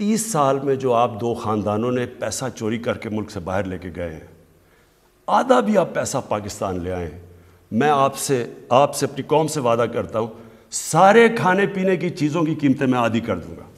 तीस साल में जो आप दो ख़ानदानों ने पैसा चोरी करके मुल्क से बाहर लेके गए हैं आधा भी आप पैसा पाकिस्तान ले आए मैं आपसे आपसे अपनी कौम से वादा करता हूँ सारे खाने पीने की चीज़ों की कीमतें मैं आधी कर दूँगा